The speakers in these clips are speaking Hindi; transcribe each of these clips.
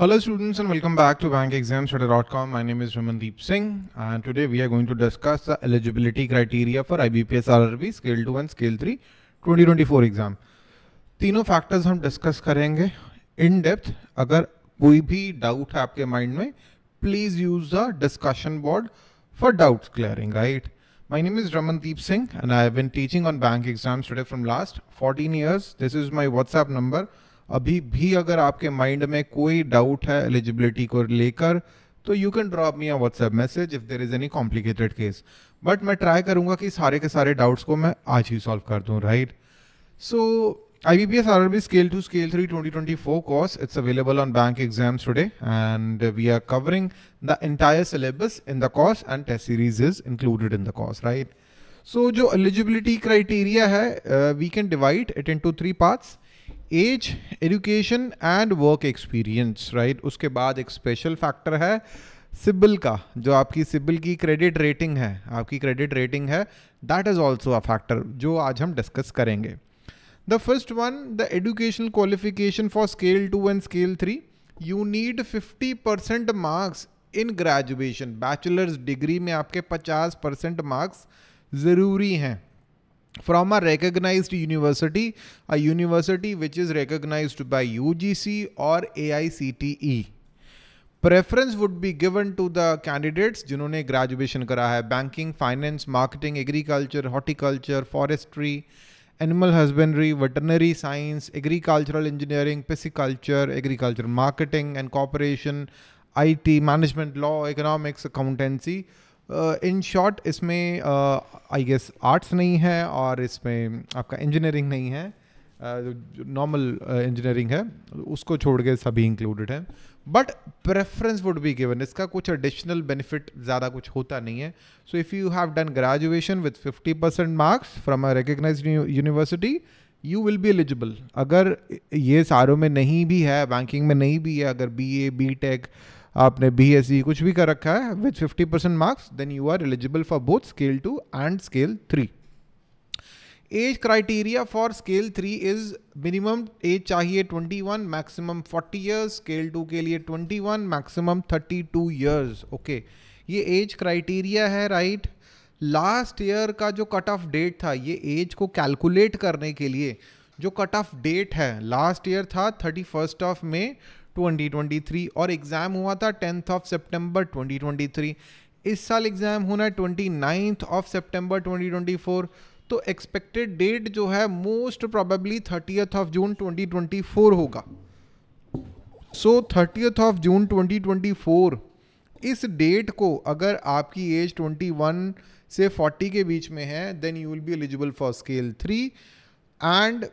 Hello students and welcome back to bankexamstudy.com. My name is Ramandeep Singh and today we are going to discuss the eligibility criteria for IBPS RRB Scale 2 and Scale 3 2024 exam. तीनों फैक्टर्स हम डिस्कस करेंगे in depth. If you have doubt है आपके माइंड में please use the discussion board for doubt clearing. Right? My name is Ramandeep Singh and I have been teaching on bank exams today from last 14 years. This is my WhatsApp number अभी भी अगर आपके माइंड में कोई डाउट है एलिजिबिलिटी को लेकर तो you can drop me a WhatsApp message if there is any complicated case but मैं ट्राई करूंगा कि सारे के सारे डाउट्स को मैं आज ही सॉल्व कर दूं right so I B P S R R B scale two scale three twenty twenty four course it's available on bank exams today and we are covering the entire syllabus in the course and test series is included in the course right so जो एलिजिबिलिटी क्राइटेरिया है we can divide it into three parts as education and work experience right उसके बाद एक स्पेशल फैक्टर है सिबिल का जो आपकी सिबिल की क्रेडिट रेटिंग है आपकी क्रेडिट रेटिंग है that is also a factor जो आज हम डिस्कस करेंगे the first one the education qualification for scale two and scale three you need fifty percent marks in graduation bachelor's degree में आपके पचास परसेंट मार्क्स ज़रूरी हैं from a recognized university, a university which is recognized by UGC or AICTE. Preference would be given to the candidates जिन्होंने ग्रेजुएशन करा है banking finance marketing agriculture horticulture forestry animal husbandry veterinary science agricultural engineering pisciculture agriculture marketing and cooperation IT management law economics accountancy in short इसमें आई गेस आर्ट्स नहीं है और इसमें आपका इंजीनियरिंग नहीं है नॉर्मल इंजीनियरिंग है उसको छोड़ के सभी इंक्लूडेड हैं but preference would be given इसका कुछ एडिशनल बेनिफिट ज़्यादा कुछ होता नहीं है so if you have done graduation with 50 percent marks from a recognise university you will be eligible अगर ये सारों में नहीं भी है बैंकिंग में नहीं भी है अगर बी ए बी टेक आपने बी एस सी कुछ भी कर रखा है with fifty percent marks then you are eligible for both scale two and scale three age criteria for scale three is minimum age चाहिए twenty one maximum forty years scale two के लिए twenty one maximum thirty two years okay ये एज क्राइटेरिया है राइट लास्ट ईयर का जो कट ऑफ डेट था ये एज को कैलकुलेट करने के लिए जो कट ऑफ डेट है लास्ट ईयर था थर्टी फर्स्ट ऑफ मे 2023 और एग्ज़ाम हुआ था टेंथ ऑफ सितंबर 2023 इस साल एग्ज़ाम होना है ट्वेंटी ऑफ सेप्टेम्बर 2024 तो एक्सपेक्टेड डेट जो है most probably thirtieth of June 2024 होगा सो थर्टियथ ऑफ जून 2024 इस डेट को अगर आपकी एज 21 से 40 के बीच में है then you will be eligible for scale three and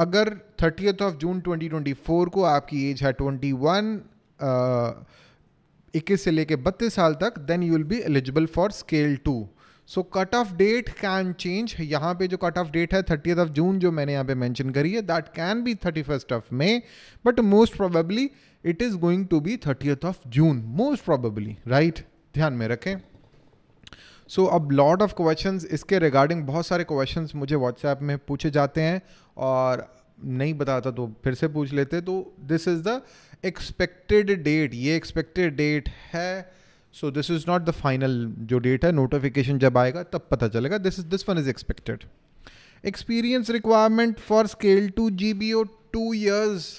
अगर थर्टीथ ऑफ जून 2024 को आपकी एज है 21 इक्कीस से लेके बत्तीस साल तक then you will be eligible for scale two so cut off date can change यहाँ पे जो कट ऑफ डेट है थर्टीथ ऑफ जून जो मैंने यहाँ पे मेंशन करी है that can be thirty first of May but most probably it is going to be thirtieth of June most probably right ध्यान में रखें सो अब लॉट ऑफ क्वेश्चन इसके रिगार्डिंग बहुत सारे क्वेश्चन मुझे व्हाट्सएप में पूछे जाते हैं और नहीं बताता तो फिर से पूछ लेते तो this is the expected date ये एक्सपेक्टेड डेट है so this is not the final जो डेट है नोटिफिकेशन जब आएगा तब पता चलेगा this is this one is expected experience requirement for scale two G B O two years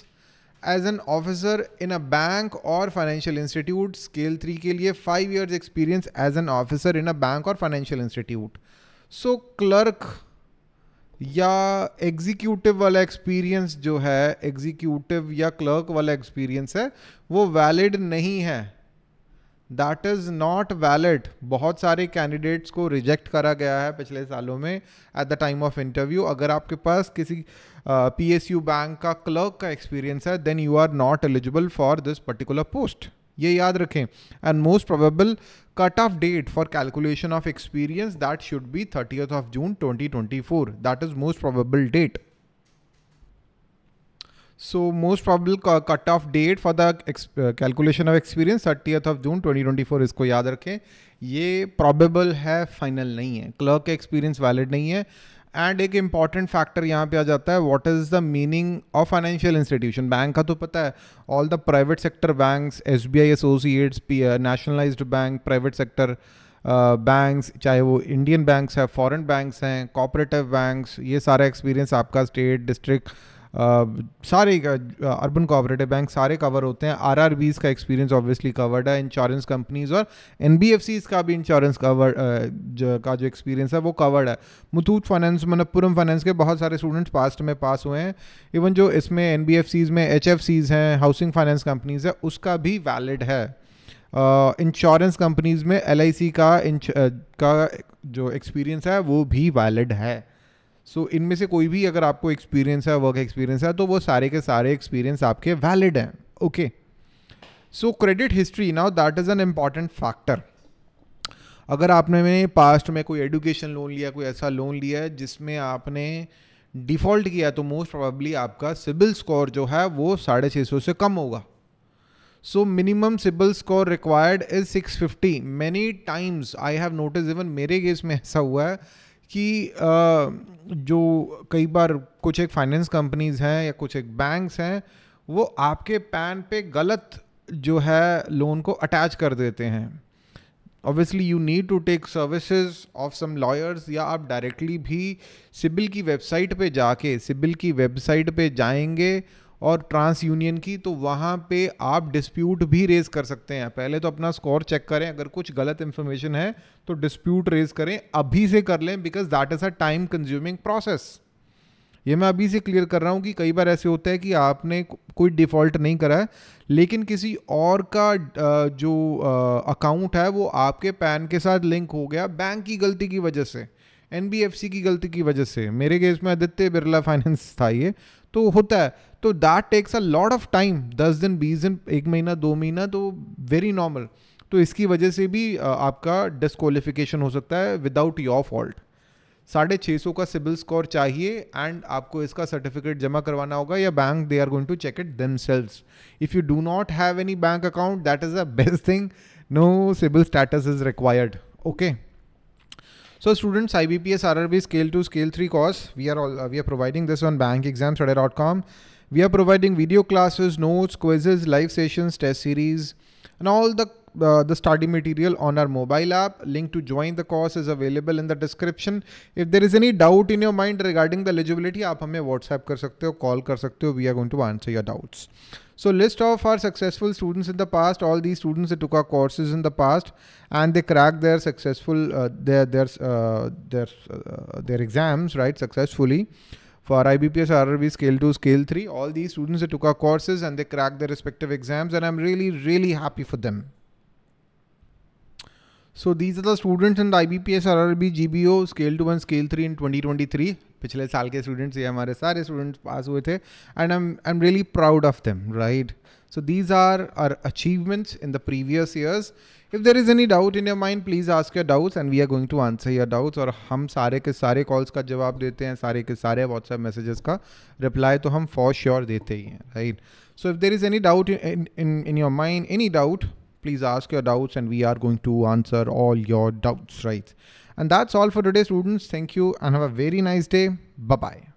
as an officer in a bank और फाइनेंशियल इंस्टीट्यूट स्केल थ्री के लिए five years experience as an officer in a bank और फाइनेंशियल इंस्टीट्यूट सो क्लर्क या एग्जीक्यूटिव वाला एक्सपीरियंस जो है एग्जीक्यूटिव या क्लर्क वाला एक्सपीरियंस है वो वैलिड नहीं है दैट इज़ नॉट वैलिड बहुत सारे कैंडिडेट्स को रिजेक्ट करा गया है पिछले सालों में at the time of interview अगर आपके पास किसी पी एस यू बैंक का क्लर्क का एक्सपीरियंस है then you are not eligible for this particular post ये याद रखें and most probable cut off date for calculation of experience that should be thirtieth of June twenty twenty four that is most probable date So most probable cutoff date for the uh, calculation of experience 30th of June 2024 इसको याद रखें ये probable है final नहीं है clerk का experience valid नहीं है एंड एक इम्पॉर्टेंट फैक्टर यहाँ पे आ जाता है what is the meaning of financial institution bank का तो पता है all the private sector banks S B I associates nationalised bank private sector banks चाहे वो इंडियन बैंक्स है फॉरेन बैंक्स हैं कॉपरेटिव बैंक्स ये सारा एक्सपीरियंस आपका स्टेट डिस्ट्रिक्ट सारे अर्बन कोऑपरेटिव बैंक सारे कवर होते हैं आर का एक्सपीरियंस ऑब्वियसली कवर्ड है इंश्योरेंस कंपनीज और एन का भी इंश्योरेंस कवर का जो एक्सपीरियंस है वो कवर्ड है मुथूत फाइनेंस मनपुरम फाइनेंस के बहुत सारे स्टूडेंट्स पास्ट में पास हुए हैं इवन जो इसमें एन में एच हैं हाउसिंग फाइनेंस कंपनीज है उसका भी वैलिड है इंश्योरेंस uh, कंपनीज में एल का uh, का जो एक्सपीरियंस है वो भी वैलिड है सो so, इनमें से कोई भी अगर आपको एक्सपीरियंस है वर्क एक्सपीरियंस है तो वो सारे के सारे एक्सपीरियंस आपके वैलिड हैं okay so credit history now that is an important factor अगर आपने पास्ट में कोई एडुकेशन लोन लिया कोई ऐसा लोन लिया है जिसमें आपने डिफ़ॉल्ट किया तो मोस्ट प्रोबेबली आपका सिबिल स्कोर जो है वो साढ़े छः सौ से कम होगा so minimum CIBIL score required is six fifty many times I have notice even मेरे केस में ऐसा हुआ है कि जो कई बार कुछ एक फाइनेंस कंपनीज हैं या कुछ एक बैंक्स हैं वो आपके पैन पे गलत जो है लोन को अटैच कर देते हैं obviously you need to take services of some lawyers या आप डायरेक्टली भी सिबिल की वेबसाइट पे जाके सिबिल की वेबसाइट पे जाएंगे और ट्रांस यूनियन की तो वहाँ पे आप डिस्प्यूट भी रेज़ कर सकते हैं पहले तो अपना स्कोर चेक करें अगर कुछ गलत इन्फॉर्मेशन है तो डिस्प्यूट रेज करें अभी से कर लें because that is a time consuming process ये मैं अभी से क्लियर कर रहा हूँ कि कई बार ऐसे होता है कि आपने कोई डिफ़ॉल्ट नहीं करा है लेकिन किसी और का जो अकाउंट है वो आपके पैन के साथ लिंक हो गया बैंक की गलती की वजह से एन की गलती की वजह से मेरे केस में आदित्य बिरला फाइनेंस था ये तो होता है तो that takes a lot of time दस दिन बीस दिन एक महीना दो महीना तो वेरी नॉर्मल तो इसकी वजह से भी आपका डिस्कालिफिकेशन हो सकता है विदाउट योर फॉल्ट साढ़े छः सौ का सिबिल स्कोर चाहिए एंड आपको इसका सर्टिफिकेट जमा करवाना होगा या bank they are going to check it them if you do not have any bank account that is a best thing no CIBIL status is required okay So students, IBPS RRB scale 2, scale 3 course, we are all, uh, we are providing this on bankexamstudy.com. We are providing video classes, notes, quizzes, live sessions, test series, and all the uh, the study material on our mobile app. Link to join the course is available in the description. If there is any doubt in your mind regarding the eligibility, you can WhatsApp कर call कर सकते We are going to answer your doubts. So list of our successful students in the past, all these students that took our courses in the past and they cracked their successful, uh, their, their, uh, their, uh, their exams, right, successfully. For IBPS, RRB, Scale 2, Scale 3, all these students that took our courses and they cracked their respective exams and I'm really, really happy for them. So these are the students in the IBPS, RRB, GBO, Scale 2 and Scale 3 in 2023. पिछले साल के स्टूडेंट्स ये हमारे सारे स्टूडेंट्स पास हुए थे and I I am really proud of them right so these are are achievements in the previous years if there is any doubt in your mind please ask your doubts and we are going to answer your doubts और हम सारे के सारे कॉल्स का जवाब देते हैं सारे के सारे व्हाट्सएप मैसेजेस का रिप्लाई तो हम फॉर श्योर sure देते ही हैं right so if there is any doubt in in your mind any doubt please ask your doubts and we are going to answer all your doubts right And that's all for today, students. Thank you and have a very nice day. Bye bye.